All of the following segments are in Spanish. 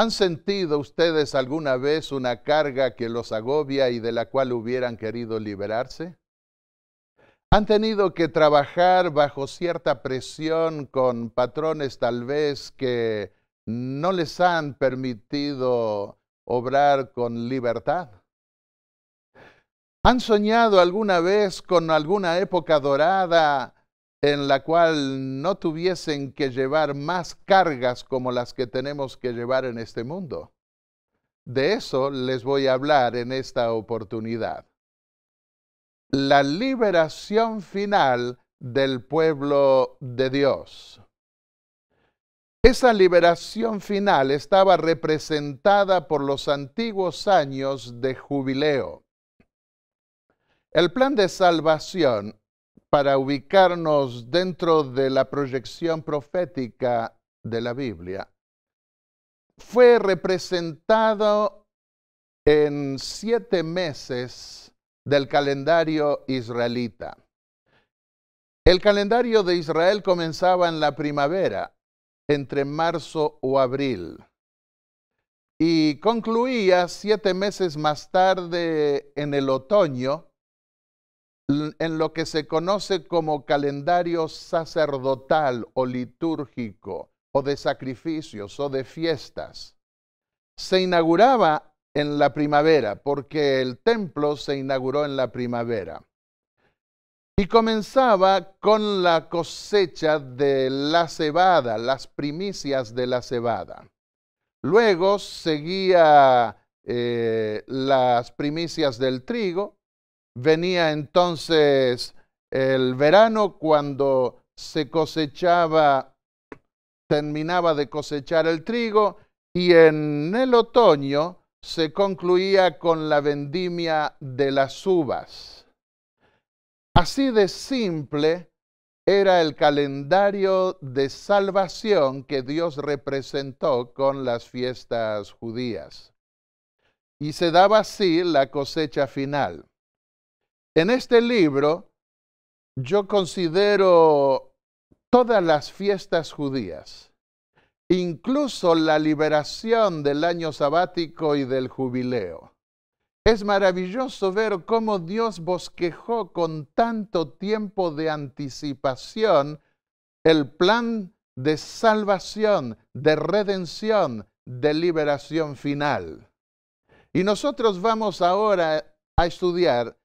¿Han sentido ustedes alguna vez una carga que los agobia y de la cual hubieran querido liberarse? ¿Han tenido que trabajar bajo cierta presión con patrones tal vez que no les han permitido obrar con libertad? ¿Han soñado alguna vez con alguna época dorada en la cual no tuviesen que llevar más cargas como las que tenemos que llevar en este mundo. De eso les voy a hablar en esta oportunidad. La liberación final del pueblo de Dios. Esa liberación final estaba representada por los antiguos años de jubileo. El plan de salvación para ubicarnos dentro de la proyección profética de la Biblia, fue representado en siete meses del calendario israelita. El calendario de Israel comenzaba en la primavera, entre marzo o abril, y concluía siete meses más tarde en el otoño, en lo que se conoce como calendario sacerdotal o litúrgico, o de sacrificios o de fiestas. Se inauguraba en la primavera, porque el templo se inauguró en la primavera. Y comenzaba con la cosecha de la cebada, las primicias de la cebada. Luego seguía eh, las primicias del trigo, Venía entonces el verano cuando se cosechaba, terminaba de cosechar el trigo y en el otoño se concluía con la vendimia de las uvas. Así de simple era el calendario de salvación que Dios representó con las fiestas judías. Y se daba así la cosecha final. En este libro yo considero todas las fiestas judías, incluso la liberación del año sabático y del jubileo. Es maravilloso ver cómo Dios bosquejó con tanto tiempo de anticipación el plan de salvación, de redención, de liberación final. Y nosotros vamos ahora a estudiar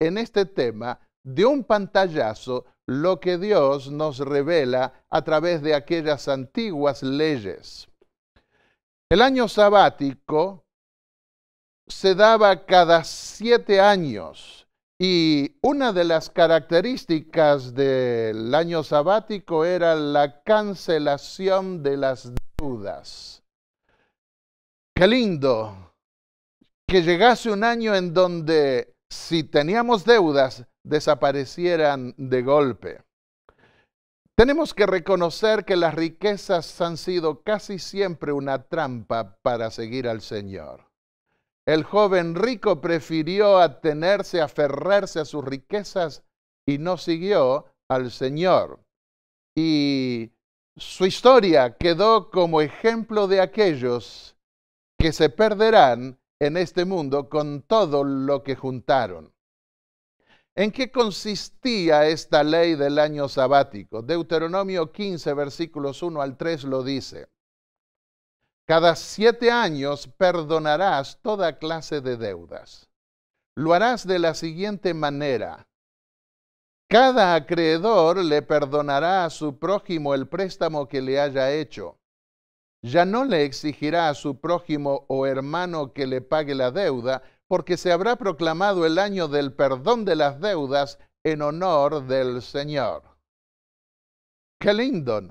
en este tema de un pantallazo lo que Dios nos revela a través de aquellas antiguas leyes. El año sabático se daba cada siete años y una de las características del año sabático era la cancelación de las deudas. Qué lindo que llegase un año en donde si teníamos deudas, desaparecieran de golpe. Tenemos que reconocer que las riquezas han sido casi siempre una trampa para seguir al Señor. El joven rico prefirió atenerse, aferrarse a sus riquezas y no siguió al Señor. Y su historia quedó como ejemplo de aquellos que se perderán en este mundo con todo lo que juntaron. ¿En qué consistía esta ley del año sabático? Deuteronomio 15, versículos 1 al 3 lo dice. Cada siete años perdonarás toda clase de deudas. Lo harás de la siguiente manera. Cada acreedor le perdonará a su prójimo el préstamo que le haya hecho ya no le exigirá a su prójimo o hermano que le pague la deuda, porque se habrá proclamado el año del perdón de las deudas en honor del Señor. Qué lindo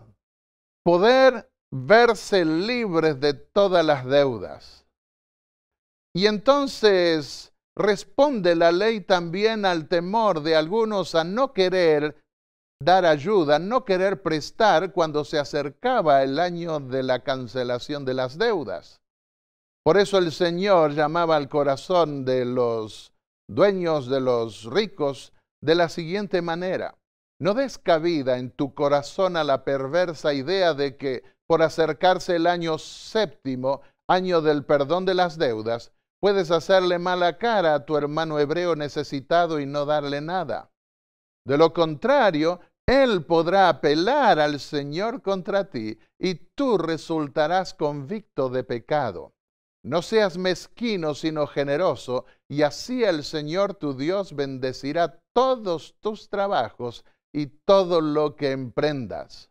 poder verse libres de todas las deudas. Y entonces responde la ley también al temor de algunos a no querer dar ayuda, no querer prestar cuando se acercaba el año de la cancelación de las deudas. Por eso el Señor llamaba al corazón de los dueños de los ricos de la siguiente manera. No des cabida en tu corazón a la perversa idea de que por acercarse el año séptimo, año del perdón de las deudas, puedes hacerle mala cara a tu hermano hebreo necesitado y no darle nada. De lo contrario, Él podrá apelar al Señor contra ti y tú resultarás convicto de pecado. No seas mezquino sino generoso, y así el Señor tu Dios bendecirá todos tus trabajos y todo lo que emprendas.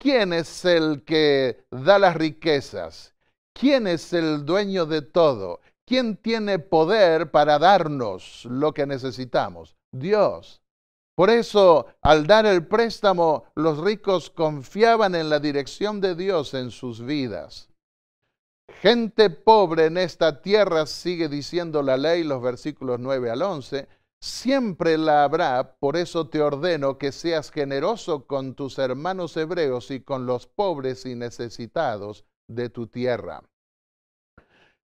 ¿Quién es el que da las riquezas? ¿Quién es el dueño de todo? ¿Quién tiene poder para darnos lo que necesitamos? Dios. Por eso, al dar el préstamo, los ricos confiaban en la dirección de Dios en sus vidas. Gente pobre en esta tierra, sigue diciendo la ley, los versículos 9 al 11, siempre la habrá, por eso te ordeno que seas generoso con tus hermanos hebreos y con los pobres y necesitados de tu tierra.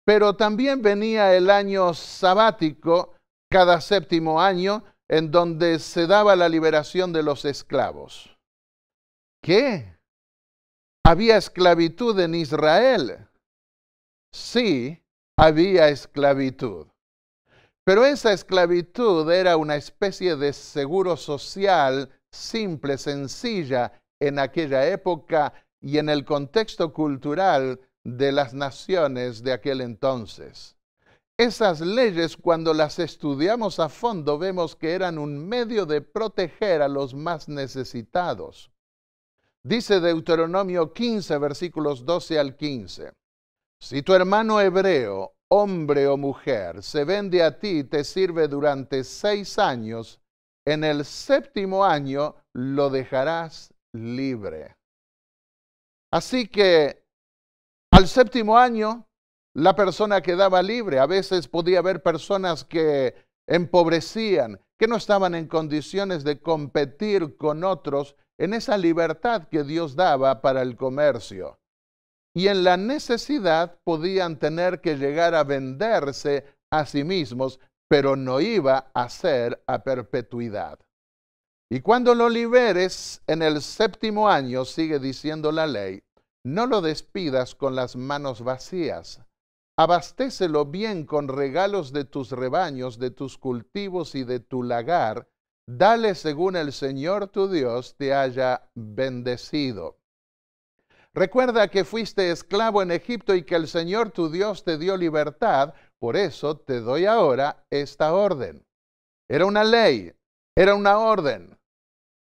Pero también venía el año sabático, cada séptimo año, en donde se daba la liberación de los esclavos. ¿Qué? ¿Había esclavitud en Israel? Sí, había esclavitud. Pero esa esclavitud era una especie de seguro social simple, sencilla en aquella época y en el contexto cultural de las naciones de aquel entonces. Esas leyes, cuando las estudiamos a fondo, vemos que eran un medio de proteger a los más necesitados. Dice Deuteronomio 15, versículos 12 al 15. Si tu hermano hebreo, hombre o mujer, se vende a ti y te sirve durante seis años, en el séptimo año lo dejarás libre. Así que al séptimo año la persona quedaba libre. A veces podía haber personas que empobrecían, que no estaban en condiciones de competir con otros en esa libertad que Dios daba para el comercio. Y en la necesidad podían tener que llegar a venderse a sí mismos, pero no iba a ser a perpetuidad. Y cuando lo liberes en el séptimo año, sigue diciendo la ley, no lo despidas con las manos vacías, Abastécelo bien con regalos de tus rebaños, de tus cultivos y de tu lagar. Dale según el Señor tu Dios te haya bendecido. Recuerda que fuiste esclavo en Egipto y que el Señor tu Dios te dio libertad, por eso te doy ahora esta orden. Era una ley, era una orden.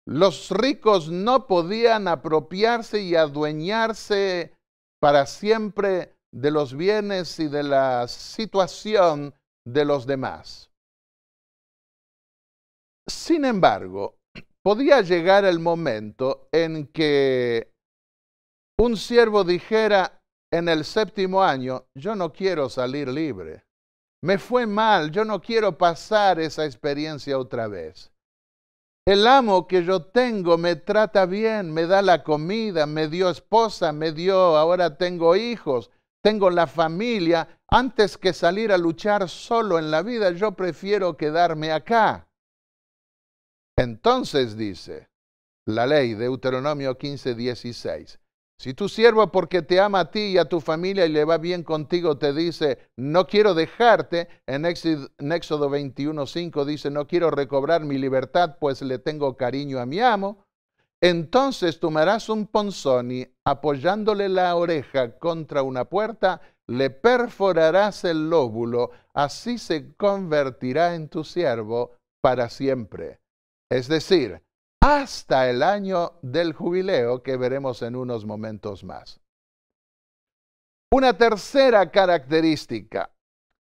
Los ricos no podían apropiarse y adueñarse para siempre de los bienes y de la situación de los demás. Sin embargo, podía llegar el momento en que un siervo dijera en el séptimo año, yo no quiero salir libre, me fue mal, yo no quiero pasar esa experiencia otra vez. El amo que yo tengo me trata bien, me da la comida, me dio esposa, me dio, ahora tengo hijos, tengo la familia, antes que salir a luchar solo en la vida, yo prefiero quedarme acá. Entonces dice la ley, Deuteronomio 15, 16, si tu siervo porque te ama a ti y a tu familia y le va bien contigo te dice, no quiero dejarte, en Éxodo 21, 5 dice, no quiero recobrar mi libertad, pues le tengo cariño a mi amo, entonces tomarás un y apoyándole la oreja contra una puerta, le perforarás el lóbulo, así se convertirá en tu siervo para siempre. Es decir, hasta el año del jubileo que veremos en unos momentos más. Una tercera característica,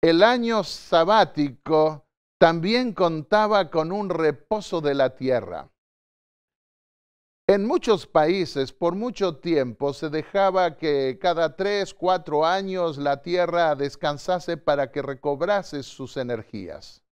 el año sabático también contaba con un reposo de la tierra. En muchos países por mucho tiempo se dejaba que cada tres, cuatro años la Tierra descansase para que recobrase sus energías.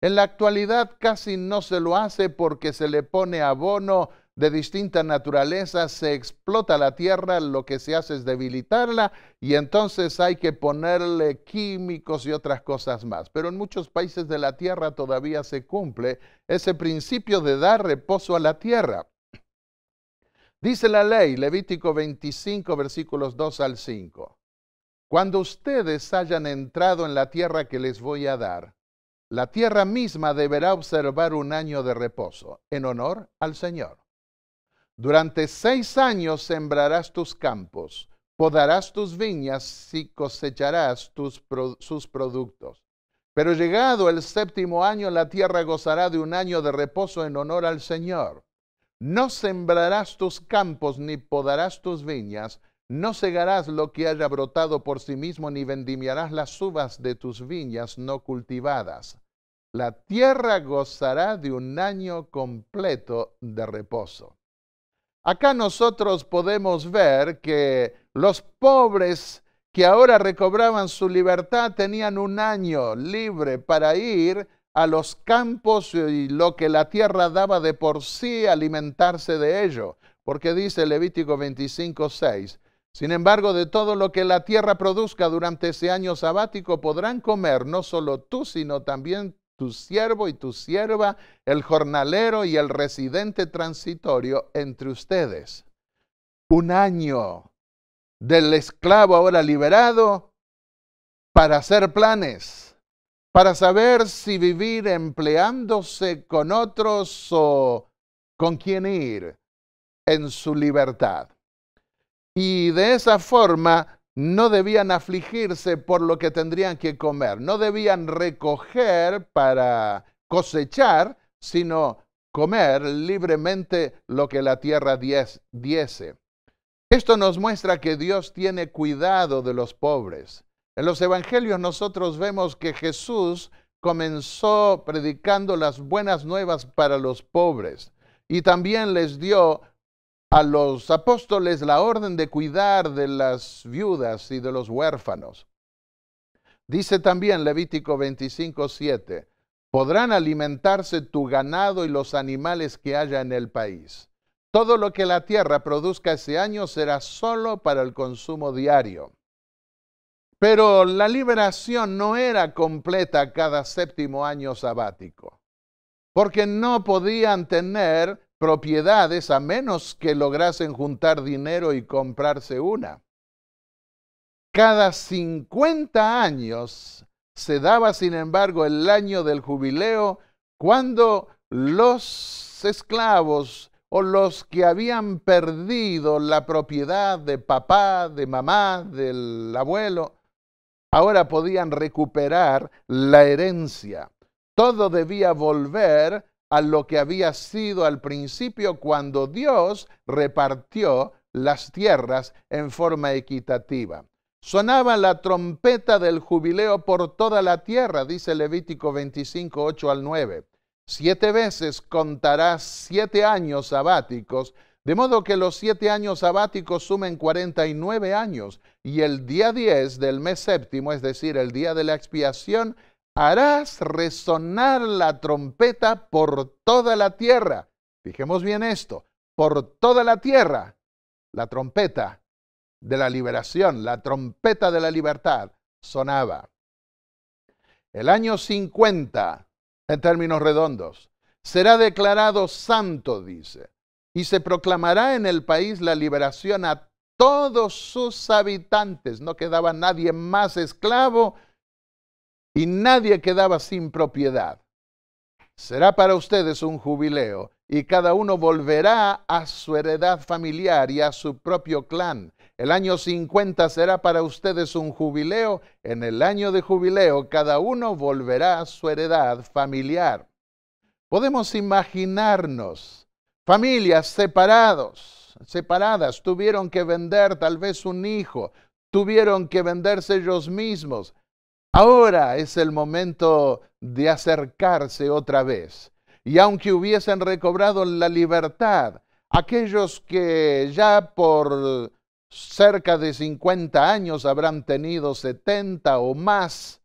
En la actualidad casi no se lo hace porque se le pone abono de distinta naturaleza, se explota la tierra, lo que se hace es debilitarla y entonces hay que ponerle químicos y otras cosas más. Pero en muchos países de la tierra todavía se cumple ese principio de dar reposo a la tierra. Dice la ley, Levítico 25, versículos 2 al 5. Cuando ustedes hayan entrado en la tierra que les voy a dar, la tierra misma deberá observar un año de reposo en honor al Señor. Durante seis años sembrarás tus campos, podarás tus viñas y cosecharás tus, sus productos. Pero llegado el séptimo año, la tierra gozará de un año de reposo en honor al Señor. No sembrarás tus campos ni podarás tus viñas, no cegarás lo que haya brotado por sí mismo, ni vendimiarás las uvas de tus viñas no cultivadas. La tierra gozará de un año completo de reposo. Acá nosotros podemos ver que los pobres que ahora recobraban su libertad tenían un año libre para ir a los campos y lo que la tierra daba de por sí, alimentarse de ello. Porque dice Levítico 25, 6, sin embargo, de todo lo que la tierra produzca durante ese año sabático podrán comer no solo tú, sino también tu siervo y tu sierva, el jornalero y el residente transitorio entre ustedes. Un año del esclavo ahora liberado para hacer planes para saber si vivir empleándose con otros o con quién ir en su libertad. Y de esa forma no debían afligirse por lo que tendrían que comer, no debían recoger para cosechar, sino comer libremente lo que la tierra diese. Esto nos muestra que Dios tiene cuidado de los pobres. En los evangelios nosotros vemos que Jesús comenzó predicando las buenas nuevas para los pobres y también les dio a los apóstoles la orden de cuidar de las viudas y de los huérfanos. Dice también Levítico 25:7, podrán alimentarse tu ganado y los animales que haya en el país. Todo lo que la tierra produzca ese año será solo para el consumo diario. Pero la liberación no era completa cada séptimo año sabático, porque no podían tener propiedades a menos que lograsen juntar dinero y comprarse una. Cada 50 años se daba, sin embargo, el año del jubileo cuando los esclavos o los que habían perdido la propiedad de papá, de mamá, del abuelo, Ahora podían recuperar la herencia. Todo debía volver a lo que había sido al principio cuando Dios repartió las tierras en forma equitativa. Sonaba la trompeta del jubileo por toda la tierra, dice Levítico 25, 8 al 9. Siete veces contarás siete años sabáticos de modo que los siete años sabáticos sumen 49 años y el día 10 del mes séptimo, es decir, el día de la expiación, harás resonar la trompeta por toda la tierra. Fijemos bien esto, por toda la tierra, la trompeta de la liberación, la trompeta de la libertad sonaba. El año 50, en términos redondos, será declarado santo, dice y se proclamará en el país la liberación a todos sus habitantes. No quedaba nadie más esclavo y nadie quedaba sin propiedad. Será para ustedes un jubileo y cada uno volverá a su heredad familiar y a su propio clan. El año 50 será para ustedes un jubileo. En el año de jubileo cada uno volverá a su heredad familiar. Podemos imaginarnos Familias separados, separadas, tuvieron que vender tal vez un hijo, tuvieron que venderse ellos mismos. Ahora es el momento de acercarse otra vez. Y aunque hubiesen recobrado la libertad, aquellos que ya por cerca de 50 años habrán tenido 70 o más,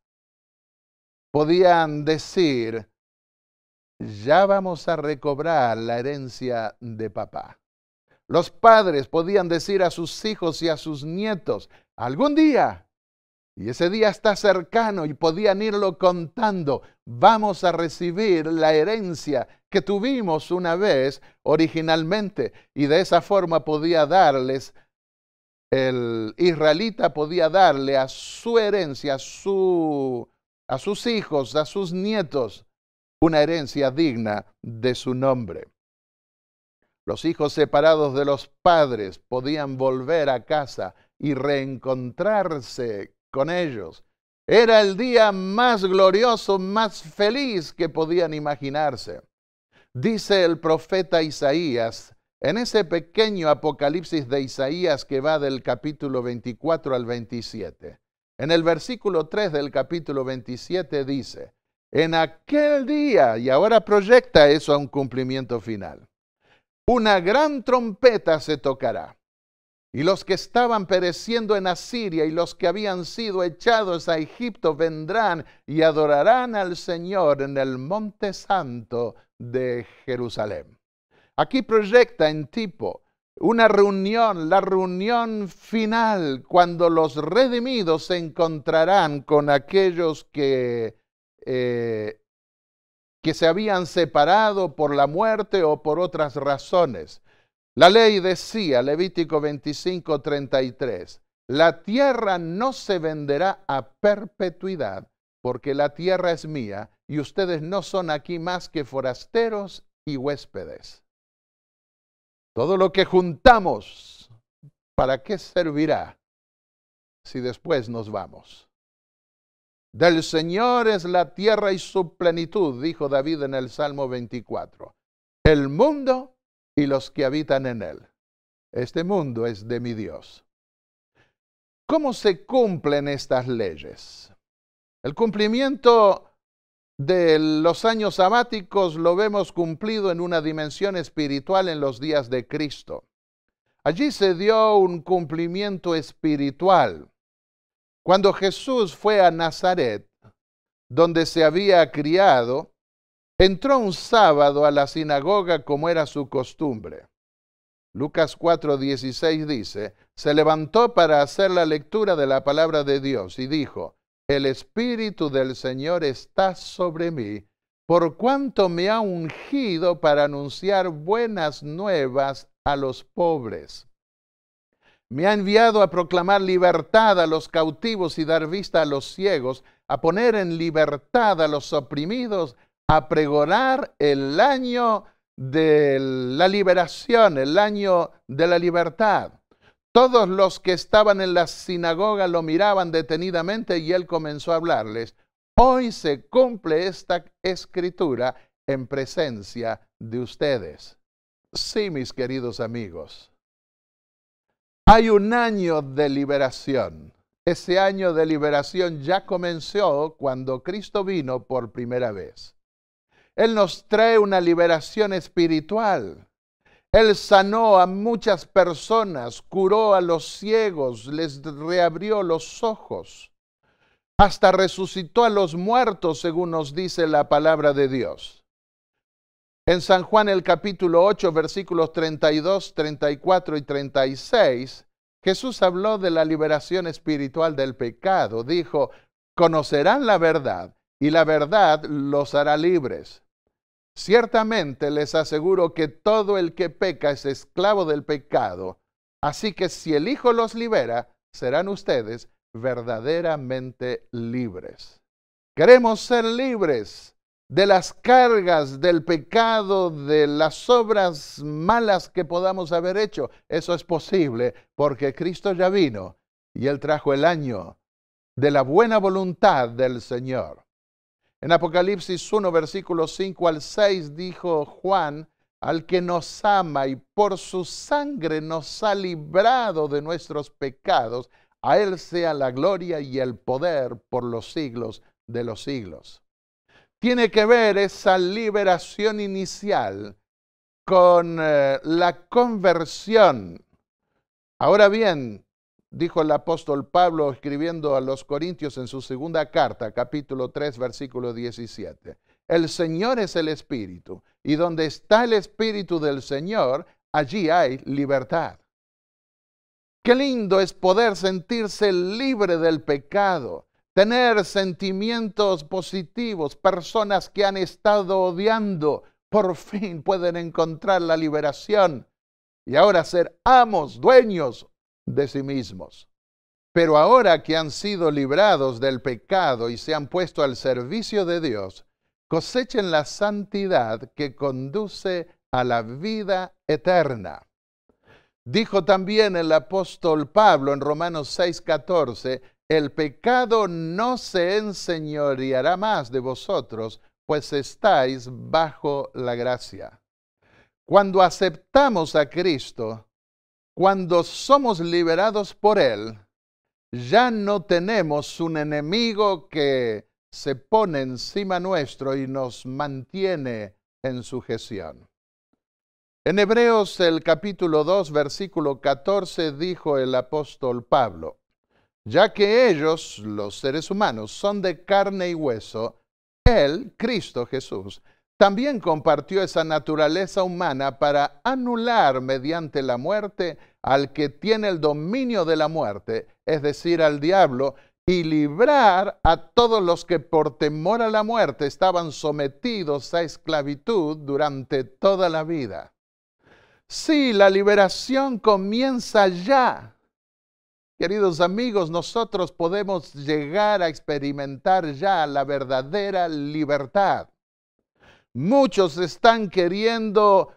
podían decir, ya vamos a recobrar la herencia de papá. Los padres podían decir a sus hijos y a sus nietos, algún día, y ese día está cercano y podían irlo contando, vamos a recibir la herencia que tuvimos una vez originalmente, y de esa forma podía darles, el israelita podía darle a su herencia, a, su, a sus hijos, a sus nietos, una herencia digna de su nombre. Los hijos separados de los padres podían volver a casa y reencontrarse con ellos. Era el día más glorioso, más feliz que podían imaginarse. Dice el profeta Isaías, en ese pequeño apocalipsis de Isaías que va del capítulo 24 al 27, en el versículo 3 del capítulo 27 dice, en aquel día, y ahora proyecta eso a un cumplimiento final. Una gran trompeta se tocará, y los que estaban pereciendo en Asiria y los que habían sido echados a Egipto vendrán y adorarán al Señor en el monte santo de Jerusalén. Aquí proyecta en tipo una reunión, la reunión final, cuando los redimidos se encontrarán con aquellos que eh, que se habían separado por la muerte o por otras razones. La ley decía, Levítico 25, 33, la tierra no se venderá a perpetuidad, porque la tierra es mía y ustedes no son aquí más que forasteros y huéspedes. Todo lo que juntamos, ¿para qué servirá si después nos vamos? Del Señor es la tierra y su plenitud, dijo David en el Salmo 24. El mundo y los que habitan en él. Este mundo es de mi Dios. ¿Cómo se cumplen estas leyes? El cumplimiento de los años sabáticos lo vemos cumplido en una dimensión espiritual en los días de Cristo. Allí se dio un cumplimiento espiritual cuando Jesús fue a Nazaret, donde se había criado, entró un sábado a la sinagoga como era su costumbre. Lucas 4:16 dice, se levantó para hacer la lectura de la palabra de Dios y dijo, el Espíritu del Señor está sobre mí, por cuanto me ha ungido para anunciar buenas nuevas a los pobres. Me ha enviado a proclamar libertad a los cautivos y dar vista a los ciegos, a poner en libertad a los oprimidos, a pregonar el año de la liberación, el año de la libertad. Todos los que estaban en la sinagoga lo miraban detenidamente y él comenzó a hablarles. Hoy se cumple esta escritura en presencia de ustedes. Sí, mis queridos amigos, hay un año de liberación. Ese año de liberación ya comenzó cuando Cristo vino por primera vez. Él nos trae una liberación espiritual. Él sanó a muchas personas, curó a los ciegos, les reabrió los ojos, hasta resucitó a los muertos, según nos dice la palabra de Dios. En San Juan el capítulo 8, versículos 32, 34 y 36, Jesús habló de la liberación espiritual del pecado. Dijo, conocerán la verdad y la verdad los hará libres. Ciertamente les aseguro que todo el que peca es esclavo del pecado. Así que si el Hijo los libera, serán ustedes verdaderamente libres. Queremos ser libres de las cargas, del pecado, de las obras malas que podamos haber hecho. Eso es posible porque Cristo ya vino y Él trajo el año de la buena voluntad del Señor. En Apocalipsis 1, versículos 5 al 6 dijo Juan, al que nos ama y por su sangre nos ha librado de nuestros pecados, a Él sea la gloria y el poder por los siglos de los siglos tiene que ver esa liberación inicial con eh, la conversión. Ahora bien, dijo el apóstol Pablo escribiendo a los Corintios en su segunda carta, capítulo 3, versículo 17. El Señor es el Espíritu, y donde está el Espíritu del Señor, allí hay libertad. Qué lindo es poder sentirse libre del pecado, tener sentimientos positivos, personas que han estado odiando, por fin pueden encontrar la liberación y ahora ser amos, dueños de sí mismos. Pero ahora que han sido librados del pecado y se han puesto al servicio de Dios, cosechen la santidad que conduce a la vida eterna. Dijo también el apóstol Pablo en Romanos 6:14 el pecado no se enseñoreará más de vosotros, pues estáis bajo la gracia. Cuando aceptamos a Cristo, cuando somos liberados por Él, ya no tenemos un enemigo que se pone encima nuestro y nos mantiene en sujeción. En Hebreos el capítulo 2, versículo 14, dijo el apóstol Pablo, ya que ellos, los seres humanos, son de carne y hueso, Él, Cristo Jesús, también compartió esa naturaleza humana para anular mediante la muerte al que tiene el dominio de la muerte, es decir, al diablo, y librar a todos los que por temor a la muerte estaban sometidos a esclavitud durante toda la vida. Sí, la liberación comienza ya Queridos amigos, nosotros podemos llegar a experimentar ya la verdadera libertad. Muchos están queriendo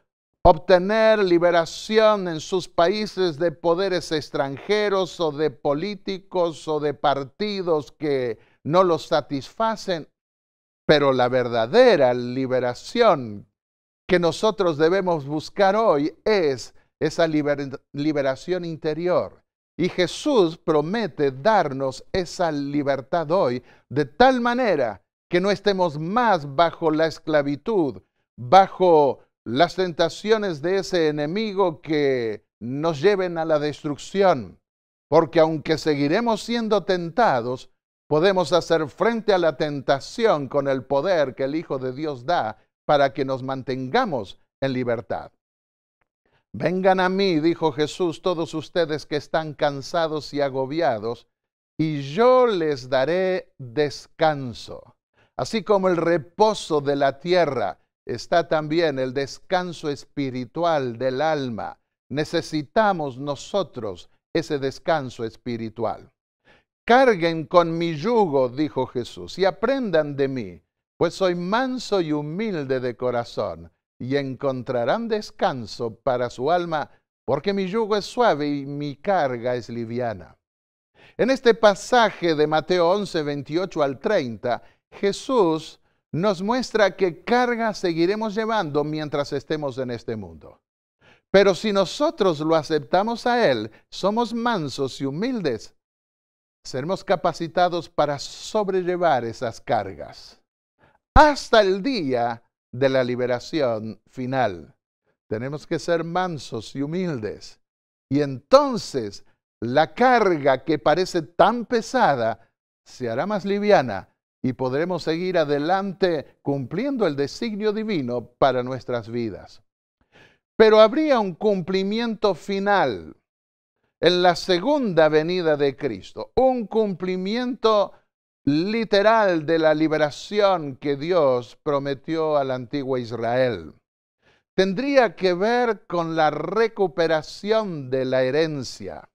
obtener liberación en sus países de poderes extranjeros o de políticos o de partidos que no los satisfacen, pero la verdadera liberación que nosotros debemos buscar hoy es esa liberación interior y Jesús promete darnos esa libertad hoy, de tal manera que no estemos más bajo la esclavitud, bajo las tentaciones de ese enemigo que nos lleven a la destrucción. Porque aunque seguiremos siendo tentados, podemos hacer frente a la tentación con el poder que el Hijo de Dios da para que nos mantengamos en libertad. Vengan a mí, dijo Jesús, todos ustedes que están cansados y agobiados, y yo les daré descanso. Así como el reposo de la tierra, está también el descanso espiritual del alma. Necesitamos nosotros ese descanso espiritual. Carguen con mi yugo, dijo Jesús, y aprendan de mí, pues soy manso y humilde de corazón y encontrarán descanso para su alma, porque mi yugo es suave y mi carga es liviana. En este pasaje de Mateo 11, 28 al 30, Jesús nos muestra qué carga seguiremos llevando mientras estemos en este mundo. Pero si nosotros lo aceptamos a Él, somos mansos y humildes, seremos capacitados para sobrellevar esas cargas hasta el día de la liberación final. Tenemos que ser mansos y humildes. Y entonces la carga que parece tan pesada se hará más liviana y podremos seguir adelante cumpliendo el designio divino para nuestras vidas. Pero habría un cumplimiento final en la segunda venida de Cristo, un cumplimiento literal de la liberación que Dios prometió al antiguo Israel. Tendría que ver con la recuperación de la herencia.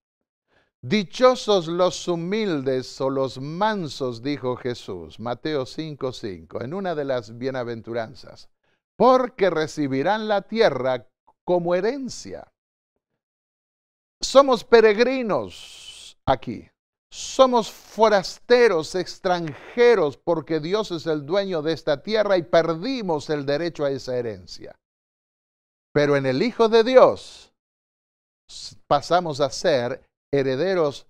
Dichosos los humildes o los mansos, dijo Jesús, Mateo 5:5, 5, en una de las bienaventuranzas, porque recibirán la tierra como herencia. Somos peregrinos aquí. Somos forasteros, extranjeros, porque Dios es el dueño de esta tierra y perdimos el derecho a esa herencia. Pero en el Hijo de Dios pasamos a ser herederos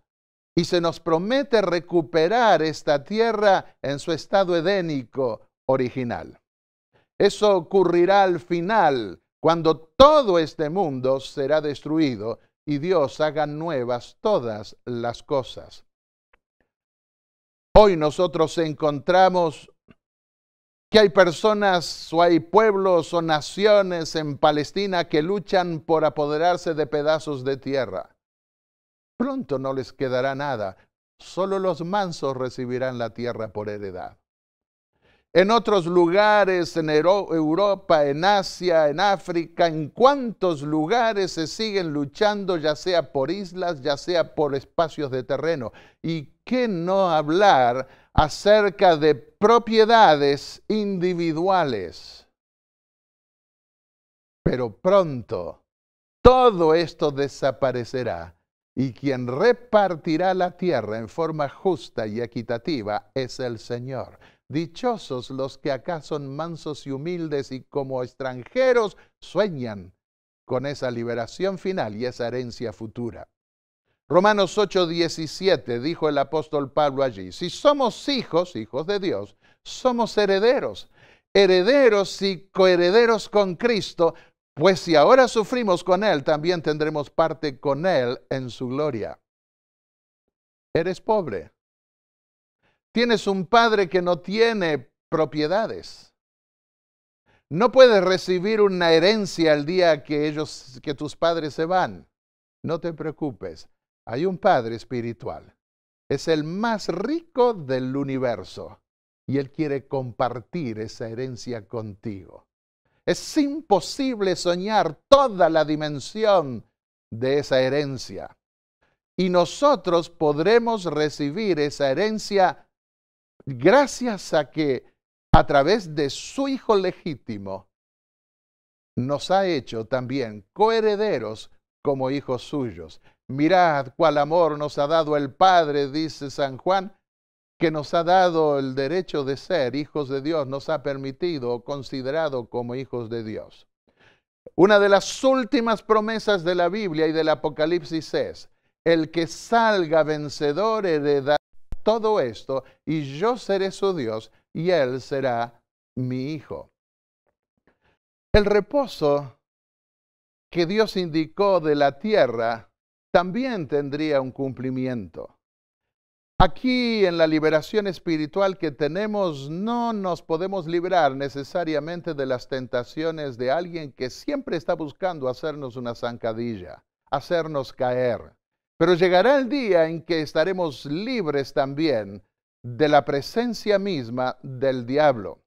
y se nos promete recuperar esta tierra en su estado edénico original. Eso ocurrirá al final, cuando todo este mundo será destruido y Dios haga nuevas todas las cosas. Hoy nosotros encontramos que hay personas o hay pueblos o naciones en Palestina que luchan por apoderarse de pedazos de tierra. Pronto no les quedará nada, solo los mansos recibirán la tierra por heredad. En otros lugares, en Europa, en Asia, en África, en cuántos lugares se siguen luchando, ya sea por islas, ya sea por espacios de terreno. Y qué no hablar acerca de propiedades individuales? Pero pronto todo esto desaparecerá y quien repartirá la tierra en forma justa y equitativa es el Señor. Dichosos los que acá son mansos y humildes y como extranjeros sueñan con esa liberación final y esa herencia futura. Romanos 8, 17 dijo el apóstol Pablo allí, si somos hijos, hijos de Dios, somos herederos, herederos y coherederos con Cristo, pues si ahora sufrimos con Él, también tendremos parte con Él en su gloria. Eres pobre. Tienes un padre que no tiene propiedades. No puedes recibir una herencia el día que ellos que tus padres se van. No te preocupes. Hay un Padre espiritual. Es el más rico del universo y Él quiere compartir esa herencia contigo. Es imposible soñar toda la dimensión de esa herencia. Y nosotros podremos recibir esa herencia gracias a que a través de su Hijo legítimo nos ha hecho también coherederos como hijos suyos. Mirad cuál amor nos ha dado el Padre, dice San Juan, que nos ha dado el derecho de ser hijos de Dios, nos ha permitido o considerado como hijos de Dios. Una de las últimas promesas de la Biblia y del Apocalipsis es, el que salga vencedor heredará todo esto y yo seré su Dios y él será mi hijo. El reposo que Dios indicó de la tierra también tendría un cumplimiento. Aquí en la liberación espiritual que tenemos no nos podemos librar necesariamente de las tentaciones de alguien que siempre está buscando hacernos una zancadilla, hacernos caer. Pero llegará el día en que estaremos libres también de la presencia misma del diablo.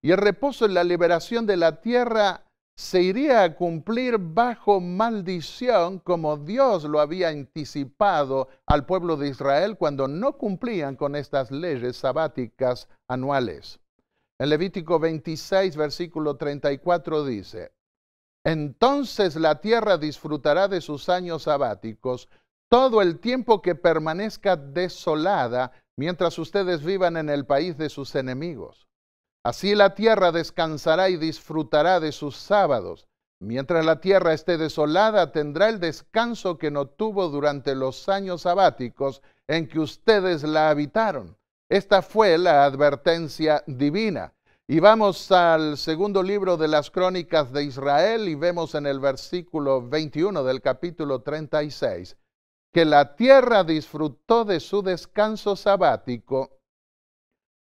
Y el reposo en la liberación de la tierra se iría a cumplir bajo maldición como Dios lo había anticipado al pueblo de Israel cuando no cumplían con estas leyes sabáticas anuales. En Levítico 26, versículo 34 dice, Entonces la tierra disfrutará de sus años sabáticos todo el tiempo que permanezca desolada mientras ustedes vivan en el país de sus enemigos Así la tierra descansará y disfrutará de sus sábados. Mientras la tierra esté desolada, tendrá el descanso que no tuvo durante los años sabáticos en que ustedes la habitaron. Esta fue la advertencia divina. Y vamos al segundo libro de las crónicas de Israel y vemos en el versículo 21 del capítulo 36 que la tierra disfrutó de su descanso sabático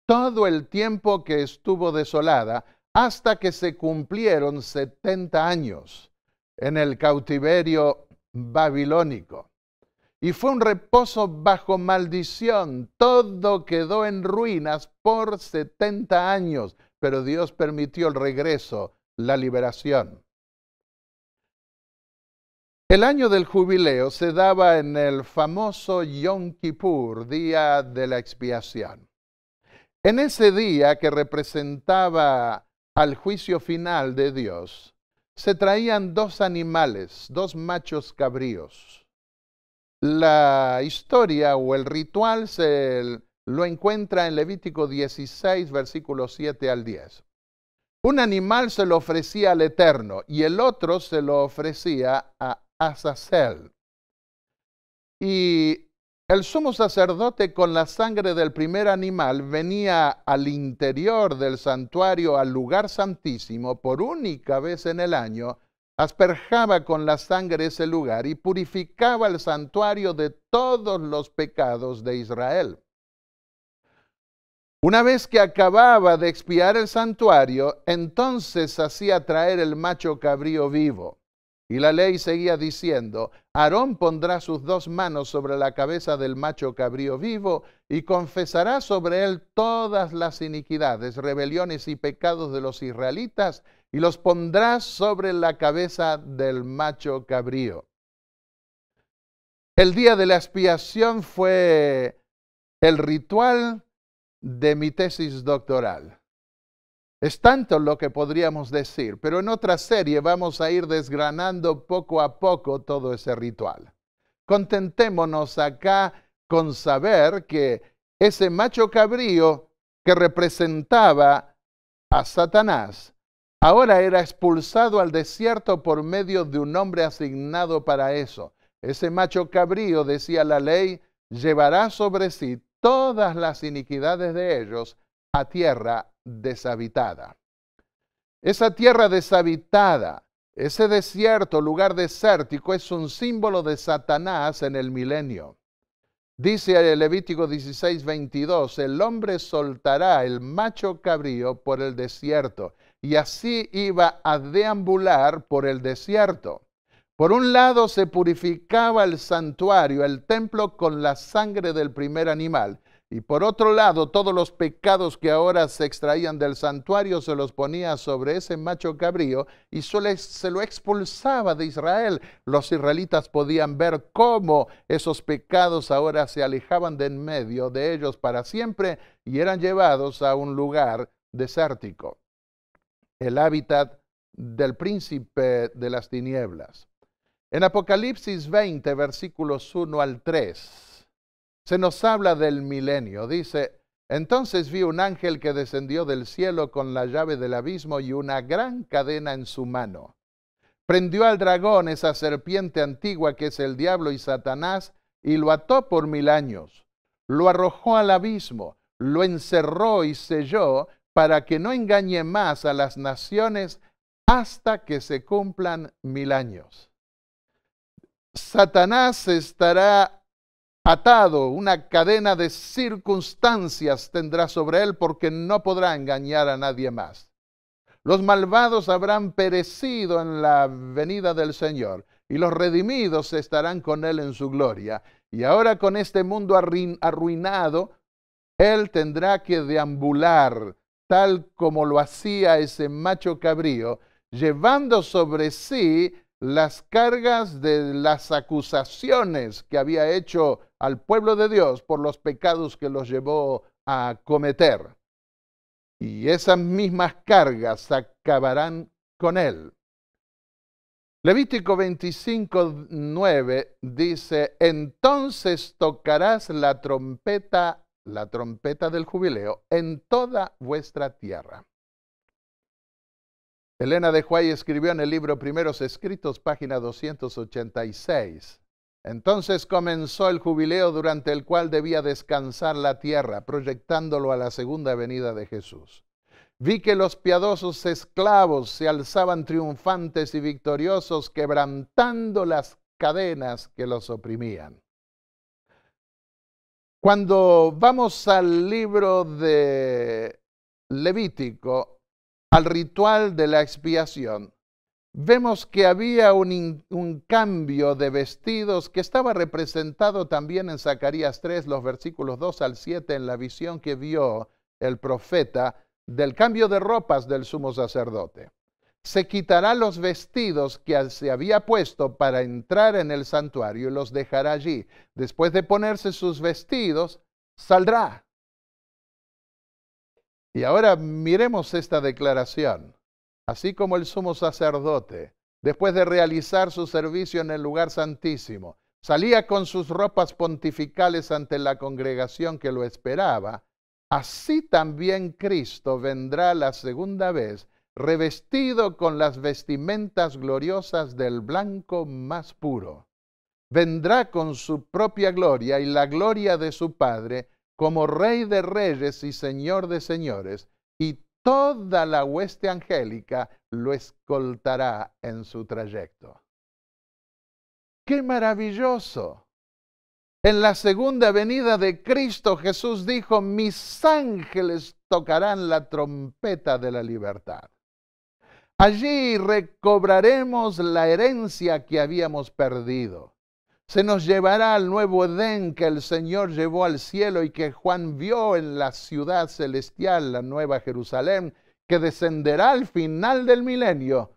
todo el tiempo que estuvo desolada, hasta que se cumplieron 70 años en el cautiverio babilónico. Y fue un reposo bajo maldición. Todo quedó en ruinas por 70 años, pero Dios permitió el regreso, la liberación. El año del jubileo se daba en el famoso Yom Kippur, día de la expiación. En ese día que representaba al juicio final de Dios, se traían dos animales, dos machos cabríos. La historia o el ritual se lo encuentra en Levítico 16, versículos 7 al 10. Un animal se lo ofrecía al Eterno y el otro se lo ofrecía a Azazel. Y el sumo sacerdote con la sangre del primer animal venía al interior del santuario, al lugar santísimo, por única vez en el año, asperjaba con la sangre ese lugar y purificaba el santuario de todos los pecados de Israel. Una vez que acababa de expiar el santuario, entonces hacía traer el macho cabrío vivo y la ley seguía diciendo, Aarón pondrá sus dos manos sobre la cabeza del macho cabrío vivo y confesará sobre él todas las iniquidades, rebeliones y pecados de los israelitas y los pondrá sobre la cabeza del macho cabrío. El día de la expiación fue el ritual de mi tesis doctoral. Es tanto lo que podríamos decir, pero en otra serie vamos a ir desgranando poco a poco todo ese ritual. Contentémonos acá con saber que ese macho cabrío que representaba a Satanás, ahora era expulsado al desierto por medio de un hombre asignado para eso. Ese macho cabrío, decía la ley, llevará sobre sí todas las iniquidades de ellos a tierra deshabitada. Esa tierra deshabitada, ese desierto, lugar desértico, es un símbolo de Satanás en el milenio. Dice el Levítico 16, el hombre soltará el macho cabrío por el desierto. Y así iba a deambular por el desierto. Por un lado se purificaba el santuario, el templo, con la sangre del primer animal y por otro lado, todos los pecados que ahora se extraían del santuario se los ponía sobre ese macho cabrío y se lo expulsaba de Israel. Los israelitas podían ver cómo esos pecados ahora se alejaban de en medio de ellos para siempre y eran llevados a un lugar desértico, el hábitat del príncipe de las tinieblas. En Apocalipsis 20, versículos 1 al 3 se nos habla del milenio. Dice, entonces vi un ángel que descendió del cielo con la llave del abismo y una gran cadena en su mano. Prendió al dragón, esa serpiente antigua que es el diablo y Satanás, y lo ató por mil años. Lo arrojó al abismo, lo encerró y selló para que no engañe más a las naciones hasta que se cumplan mil años. Satanás estará Atado una cadena de circunstancias tendrá sobre él porque no podrá engañar a nadie más. Los malvados habrán perecido en la venida del Señor y los redimidos estarán con él en su gloria. Y ahora con este mundo arruinado, él tendrá que deambular tal como lo hacía ese macho cabrío, llevando sobre sí las cargas de las acusaciones que había hecho al pueblo de Dios por los pecados que los llevó a cometer. Y esas mismas cargas acabarán con él. Levítico 25.9 dice, entonces tocarás la trompeta, la trompeta del jubileo, en toda vuestra tierra. Elena de Huay escribió en el libro Primeros Escritos, página 286. Entonces comenzó el jubileo durante el cual debía descansar la tierra, proyectándolo a la segunda venida de Jesús. Vi que los piadosos esclavos se alzaban triunfantes y victoriosos, quebrantando las cadenas que los oprimían. Cuando vamos al libro de Levítico, al ritual de la expiación, vemos que había un, cambio de vestidos que estaba representado también en Zacarías 3, los versículos 2 al 7, en la visión que vio el profeta del cambio de ropas del sumo sacerdote. Se quitará los vestidos que se había puesto para entrar en el santuario y los dejará allí. Después de ponerse sus vestidos, saldrá y ahora miremos esta declaración. Así como el sumo sacerdote, después de realizar su servicio en el lugar santísimo, salía con sus ropas pontificales ante la congregación que lo esperaba, así también Cristo vendrá la segunda vez revestido con las vestimentas gloriosas del blanco más puro. Vendrá con su propia gloria y la gloria de su Padre, como Rey de Reyes y Señor de Señores, y toda la hueste angélica lo escoltará en su trayecto. ¡Qué maravilloso! En la segunda venida de Cristo Jesús dijo, mis ángeles tocarán la trompeta de la libertad. Allí recobraremos la herencia que habíamos perdido se nos llevará al nuevo Edén que el Señor llevó al cielo y que Juan vio en la ciudad celestial, la nueva Jerusalén, que descenderá al final del milenio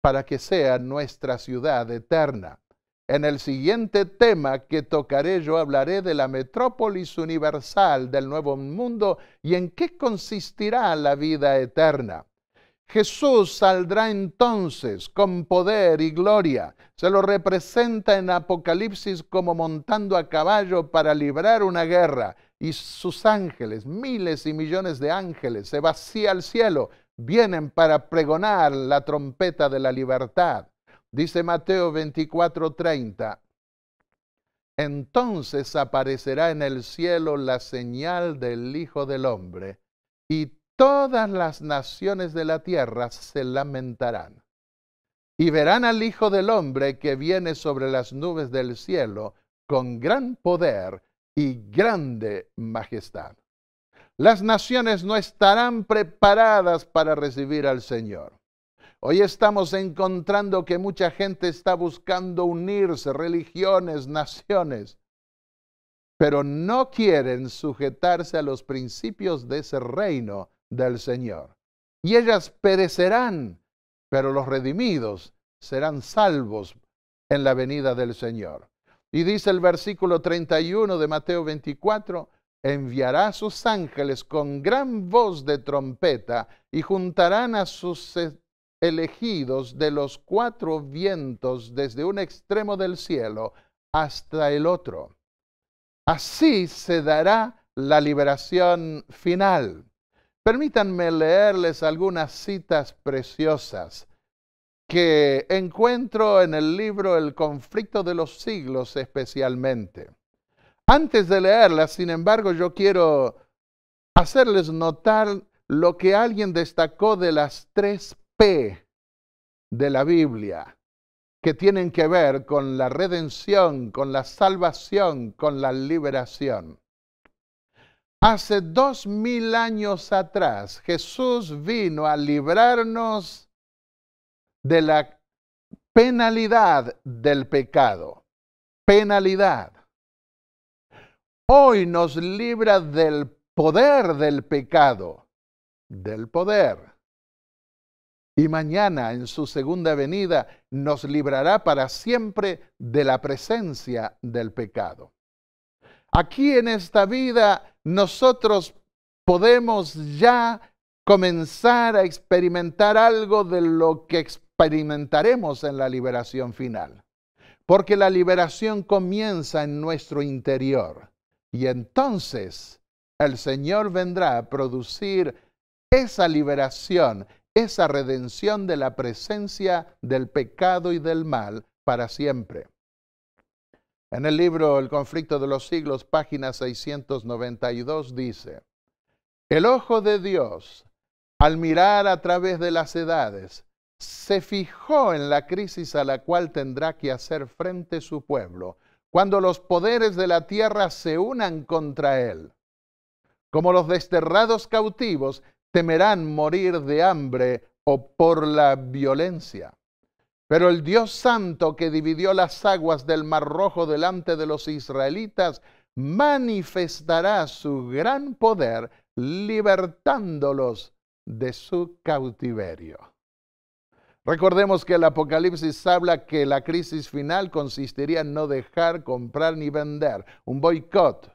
para que sea nuestra ciudad eterna. En el siguiente tema que tocaré yo hablaré de la metrópolis universal del nuevo mundo y en qué consistirá la vida eterna. Jesús saldrá entonces con poder y gloria. Se lo representa en Apocalipsis como montando a caballo para librar una guerra. Y sus ángeles, miles y millones de ángeles, se vacía el cielo, vienen para pregonar la trompeta de la libertad. Dice Mateo 24:30. Entonces aparecerá en el cielo la señal del Hijo del Hombre y todas las naciones de la tierra se lamentarán. Y verán al Hijo del Hombre que viene sobre las nubes del cielo con gran poder y grande majestad. Las naciones no estarán preparadas para recibir al Señor. Hoy estamos encontrando que mucha gente está buscando unirse, religiones, naciones, pero no quieren sujetarse a los principios de ese reino del Señor. Y ellas perecerán, pero los redimidos serán salvos en la venida del Señor. Y dice el versículo 31 de Mateo 24, enviará a sus ángeles con gran voz de trompeta y juntarán a sus e-, elegidos de los cuatro vientos desde un extremo del cielo hasta el otro. Así se dará la liberación final. Permítanme leerles algunas citas preciosas que encuentro en el libro El conflicto de los siglos especialmente. Antes de leerlas, sin embargo, yo quiero hacerles notar lo que alguien destacó de las tres P de la Biblia, que tienen que ver con la redención, con la salvación, con la liberación. Hace dos mil años atrás Jesús vino a librarnos de la penalidad del pecado. Penalidad. Hoy nos libra del poder del pecado. Del poder. Y mañana en su segunda venida nos librará para siempre de la presencia del pecado. Aquí en esta vida nosotros podemos ya comenzar a experimentar algo de lo que experimentaremos en la liberación final. Porque la liberación comienza en nuestro interior. Y entonces el Señor vendrá a producir esa liberación, esa redención de la presencia del pecado y del mal para siempre. En el libro El conflicto de los siglos, página 692, dice, El ojo de Dios, al mirar a través de las edades, se fijó en la crisis a la cual tendrá que hacer frente su pueblo, cuando los poderes de la tierra se unan contra él. Como los desterrados cautivos temerán morir de hambre o por la violencia. Pero el Dios Santo que dividió las aguas del Mar Rojo delante de los israelitas, manifestará su gran poder libertándolos de su cautiverio. Recordemos que el Apocalipsis habla que la crisis final consistiría en no dejar comprar ni vender, un boicot.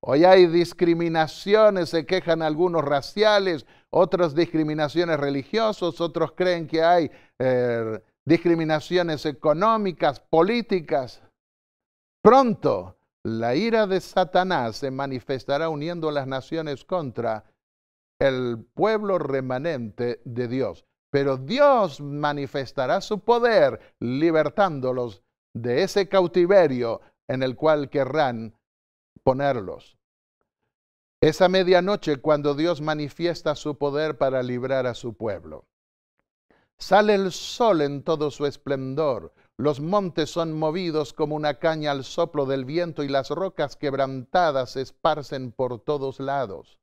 Hoy hay discriminaciones, se quejan algunos raciales, otras discriminaciones religiosas, otros creen que hay eh, discriminaciones económicas, políticas. Pronto la ira de Satanás se manifestará uniendo las naciones contra el pueblo remanente de Dios. Pero Dios manifestará su poder libertándolos de ese cautiverio en el cual querrán ponerlos. Esa medianoche cuando Dios manifiesta su poder para librar a su pueblo. Sale el sol en todo su esplendor. Los montes son movidos como una caña al soplo del viento y las rocas quebrantadas se esparcen por todos lados.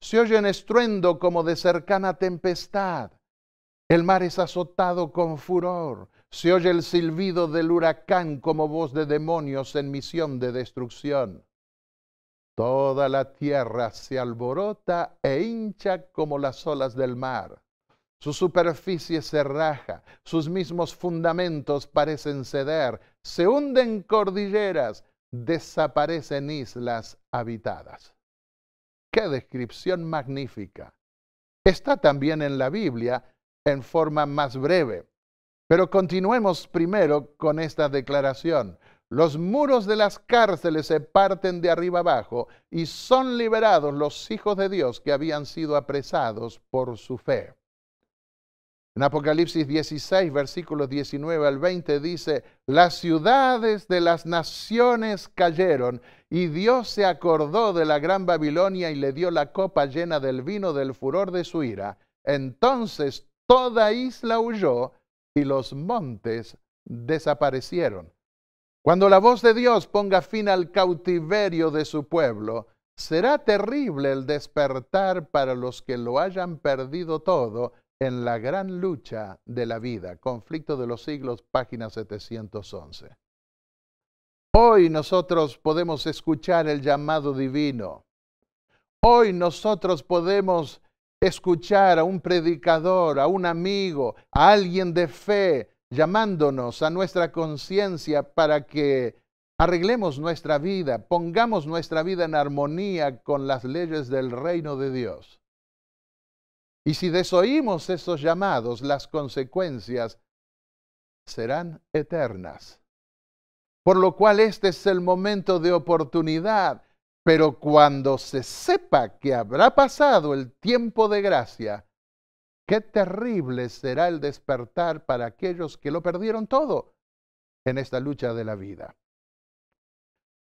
Se oye un estruendo como de cercana tempestad. El mar es azotado con furor. Se oye el silbido del huracán como voz de demonios en misión de destrucción. Toda la tierra se alborota e hincha como las olas del mar. Su superficie se raja, sus mismos fundamentos parecen ceder, se hunden cordilleras, desaparecen islas habitadas. ¡Qué descripción magnífica! Está también en la Biblia en forma más breve, pero continuemos primero con esta declaración. Los muros de las cárceles se parten de arriba abajo y son liberados los hijos de Dios que habían sido apresados por su fe. En Apocalipsis 16, versículos 19 al 20 dice, las ciudades de las naciones cayeron y Dios se acordó de la gran Babilonia y le dio la copa llena del vino del furor de su ira. Entonces toda isla huyó y los montes desaparecieron. Cuando la voz de Dios ponga fin al cautiverio de su pueblo, será terrible el despertar para los que lo hayan perdido todo en la gran lucha de la vida, conflicto de los siglos, página 711. Hoy nosotros podemos escuchar el llamado divino. Hoy nosotros podemos escuchar a un predicador, a un amigo, a alguien de fe, llamándonos a nuestra conciencia para que arreglemos nuestra vida, pongamos nuestra vida en armonía con las leyes del reino de Dios. Y si desoímos esos llamados, las consecuencias serán eternas. Por lo cual este es el momento de oportunidad, pero cuando se sepa que habrá pasado el tiempo de gracia, qué terrible será el despertar para aquellos que lo perdieron todo en esta lucha de la vida.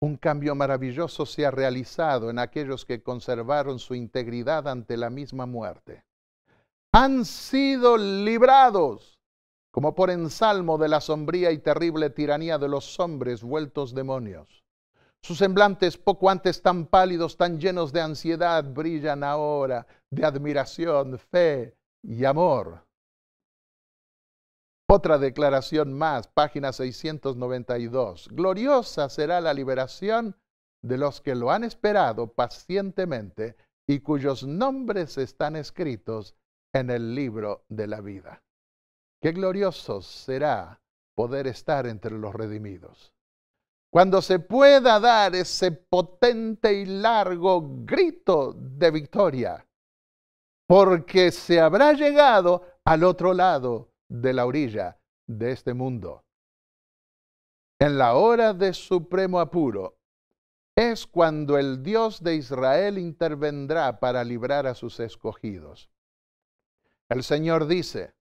Un cambio maravilloso se ha realizado en aquellos que conservaron su integridad ante la misma muerte han sido librados, como por ensalmo de la sombría y terrible tiranía de los hombres vueltos demonios. Sus semblantes poco antes tan pálidos, tan llenos de ansiedad, brillan ahora de admiración, fe y amor. Otra declaración más, página 692. Gloriosa será la liberación de los que lo han esperado pacientemente y cuyos nombres están escritos en el libro de la vida. Qué glorioso será poder estar entre los redimidos. Cuando se pueda dar ese potente y largo grito de victoria, porque se habrá llegado al otro lado de la orilla de este mundo. En la hora de supremo apuro es cuando el Dios de Israel intervendrá para librar a sus escogidos. El Señor dice,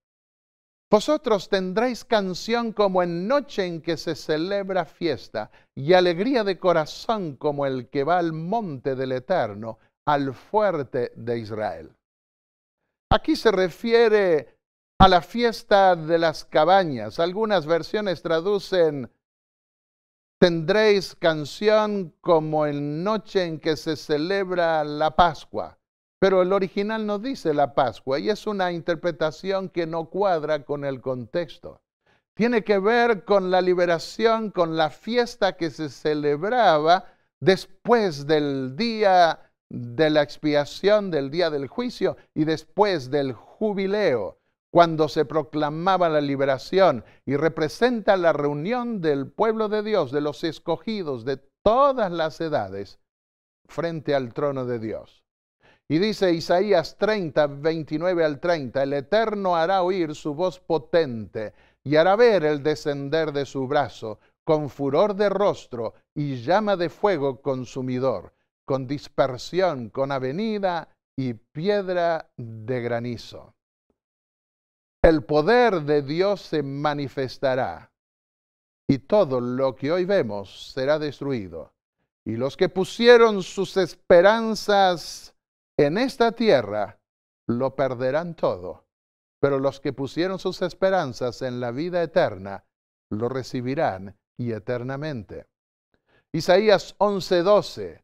vosotros tendréis canción como en noche en que se celebra fiesta, y alegría de corazón como el que va al monte del Eterno, al fuerte de Israel. Aquí se refiere a la fiesta de las cabañas. Algunas versiones traducen, tendréis canción como en noche en que se celebra la Pascua. Pero el original no dice la Pascua y es una interpretación que no cuadra con el contexto. Tiene que ver con la liberación, con la fiesta que se celebraba después del día de la expiación, del día del juicio y después del jubileo, cuando se proclamaba la liberación y representa la reunión del pueblo de Dios, de los escogidos de todas las edades, frente al trono de Dios. Y dice Isaías 30, 29 al 30, el Eterno hará oír su voz potente y hará ver el descender de su brazo, con furor de rostro y llama de fuego consumidor, con dispersión, con avenida y piedra de granizo. El poder de Dios se manifestará y todo lo que hoy vemos será destruido. Y los que pusieron sus esperanzas en esta tierra lo perderán todo, pero los que pusieron sus esperanzas en la vida eterna lo recibirán y eternamente. Isaías 11:12,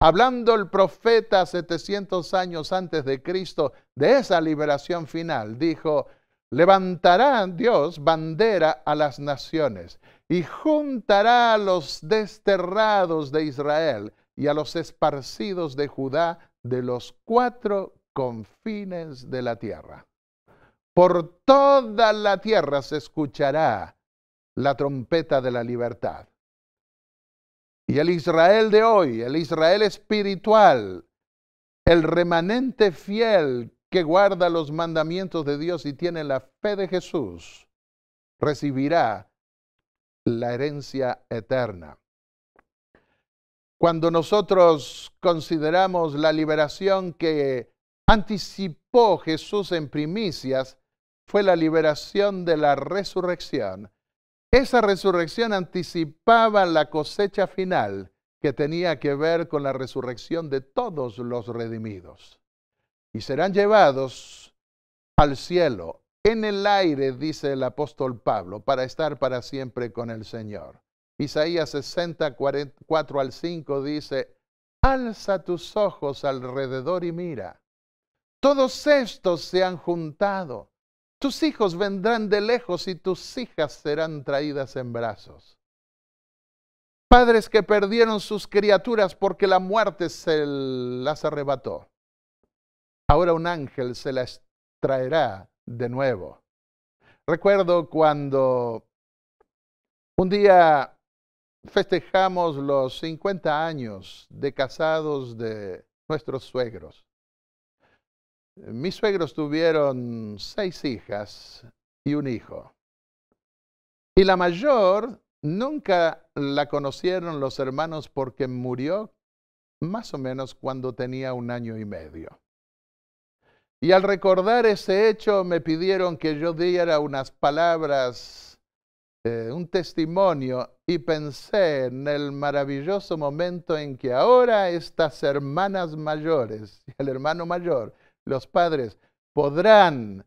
hablando el profeta 700 años antes de Cristo de esa liberación final, dijo, levantará Dios bandera a las naciones y juntará a los desterrados de Israel y a los esparcidos de Judá de los cuatro confines de la tierra. Por toda la tierra se escuchará la trompeta de la libertad. Y el Israel de hoy, el Israel espiritual, el remanente fiel que guarda los mandamientos de Dios y tiene la fe de Jesús, recibirá la herencia eterna. Cuando nosotros consideramos la liberación que anticipó Jesús en primicias, fue la liberación de la resurrección. Esa resurrección anticipaba la cosecha final que tenía que ver con la resurrección de todos los redimidos. Y serán llevados al cielo, en el aire, dice el apóstol Pablo, para estar para siempre con el Señor. Isaías 60, 4 al 5 dice, Alza tus ojos alrededor y mira. Todos estos se han juntado. Tus hijos vendrán de lejos y tus hijas serán traídas en brazos. Padres que perdieron sus criaturas porque la muerte se las arrebató. Ahora un ángel se las traerá de nuevo. Recuerdo cuando un día festejamos los 50 años de casados de nuestros suegros. Mis suegros tuvieron seis hijas y un hijo. Y la mayor nunca la conocieron los hermanos porque murió más o menos cuando tenía un año y medio. Y al recordar ese hecho me pidieron que yo diera unas palabras eh, un testimonio y pensé en el maravilloso momento en que ahora estas hermanas mayores, el hermano mayor, los padres, podrán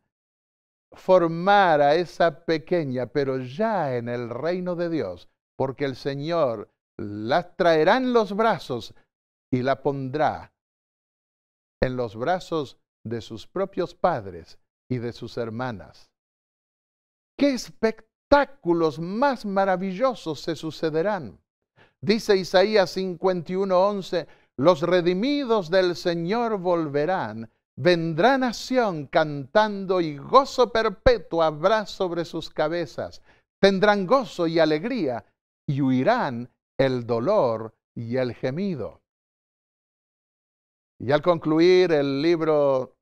formar a esa pequeña, pero ya en el reino de Dios, porque el Señor las traerá en los brazos y la pondrá en los brazos de sus propios padres y de sus hermanas. ¿Qué espectáculo? más maravillosos se sucederán. Dice Isaías 51:11, los redimidos del Señor volverán, vendrá nación cantando y gozo perpetuo habrá sobre sus cabezas, tendrán gozo y alegría y huirán el dolor y el gemido. Y al concluir el libro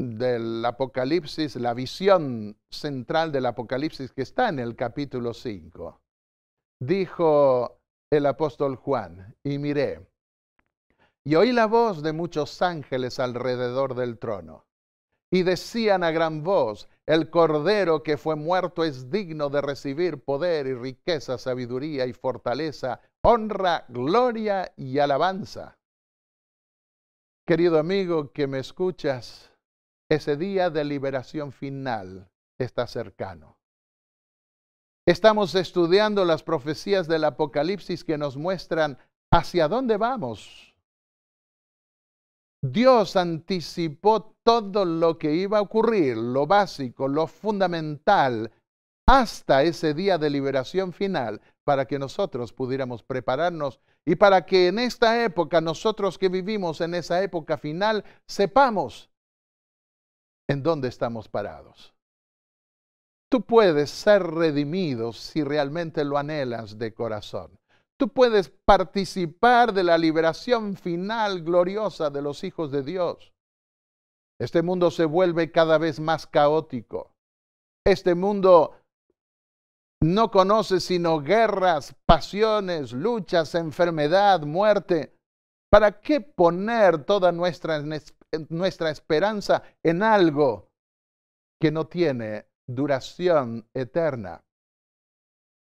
del Apocalipsis, la visión central del Apocalipsis que está en el capítulo 5. Dijo el apóstol Juan, y miré, y oí la voz de muchos ángeles alrededor del trono, y decían a gran voz, el cordero que fue muerto es digno de recibir poder y riqueza, sabiduría y fortaleza, honra, gloria y alabanza. Querido amigo que me escuchas, ese día de liberación final está cercano. Estamos estudiando las profecías del Apocalipsis que nos muestran hacia dónde vamos. Dios anticipó todo lo que iba a ocurrir, lo básico, lo fundamental, hasta ese día de liberación final, para que nosotros pudiéramos prepararnos y para que en esta época, nosotros que vivimos en esa época final, sepamos en dónde estamos parados. Tú puedes ser redimido si realmente lo anhelas de corazón. Tú puedes participar de la liberación final gloriosa de los hijos de Dios. Este mundo se vuelve cada vez más caótico. Este mundo no conoce sino guerras, pasiones, luchas, enfermedad, muerte. ¿Para qué poner toda nuestra, nuestra esperanza en algo que no tiene duración eterna?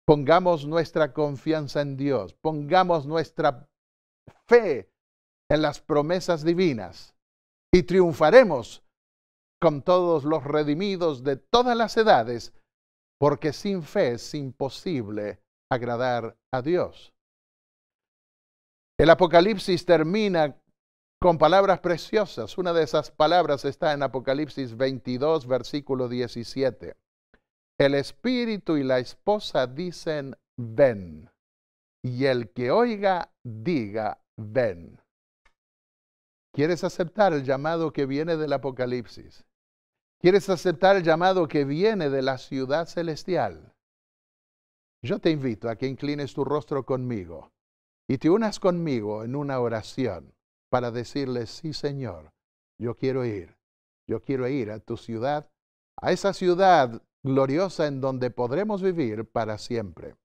Pongamos nuestra confianza en Dios, pongamos nuestra fe en las promesas divinas y triunfaremos con todos los redimidos de todas las edades, porque sin fe es imposible agradar a Dios. El Apocalipsis termina con palabras preciosas. Una de esas palabras está en Apocalipsis 22, versículo 17. El espíritu y la esposa dicen, ven. Y el que oiga, diga, ven. ¿Quieres aceptar el llamado que viene del Apocalipsis? ¿Quieres aceptar el llamado que viene de la ciudad celestial? Yo te invito a que inclines tu rostro conmigo y te unas conmigo en una oración para decirle, sí Señor, yo quiero ir, yo quiero ir a tu ciudad, a esa ciudad gloriosa en donde podremos vivir para siempre.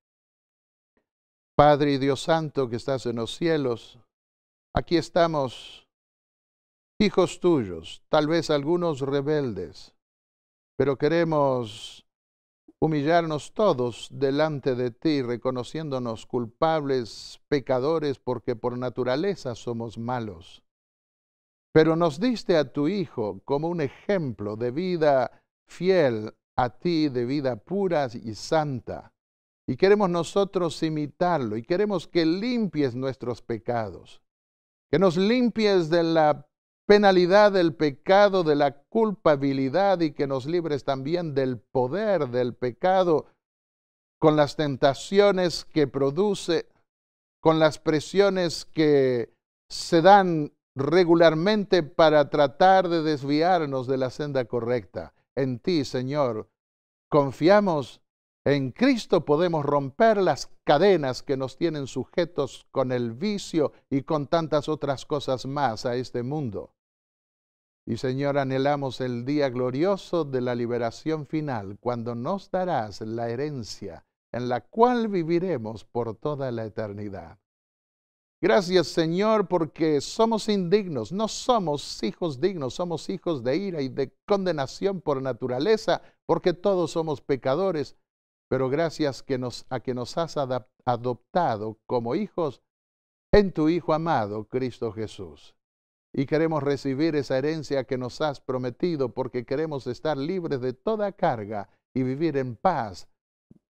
Padre y Dios Santo que estás en los cielos, aquí estamos, hijos tuyos, tal vez algunos rebeldes, pero queremos humillarnos todos delante de ti, reconociéndonos culpables, pecadores, porque por naturaleza somos malos. Pero nos diste a tu Hijo como un ejemplo de vida fiel a ti, de vida pura y santa. Y queremos nosotros imitarlo y queremos que limpies nuestros pecados, que nos limpies de la penalidad del pecado, de la culpabilidad y que nos libres también del poder del pecado, con las tentaciones que produce, con las presiones que se dan regularmente para tratar de desviarnos de la senda correcta. En ti, Señor, confiamos. En Cristo podemos romper las cadenas que nos tienen sujetos con el vicio y con tantas otras cosas más a este mundo. Y Señor, anhelamos el día glorioso de la liberación final, cuando nos darás la herencia en la cual viviremos por toda la eternidad. Gracias Señor porque somos indignos, no somos hijos dignos, somos hijos de ira y de condenación por naturaleza, porque todos somos pecadores, pero gracias a que nos has adoptado como hijos en tu Hijo amado, Cristo Jesús y queremos recibir esa herencia que nos has prometido porque queremos estar libres de toda carga y vivir en paz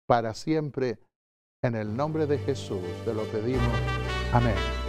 para siempre. En el nombre de Jesús te lo pedimos. Amén.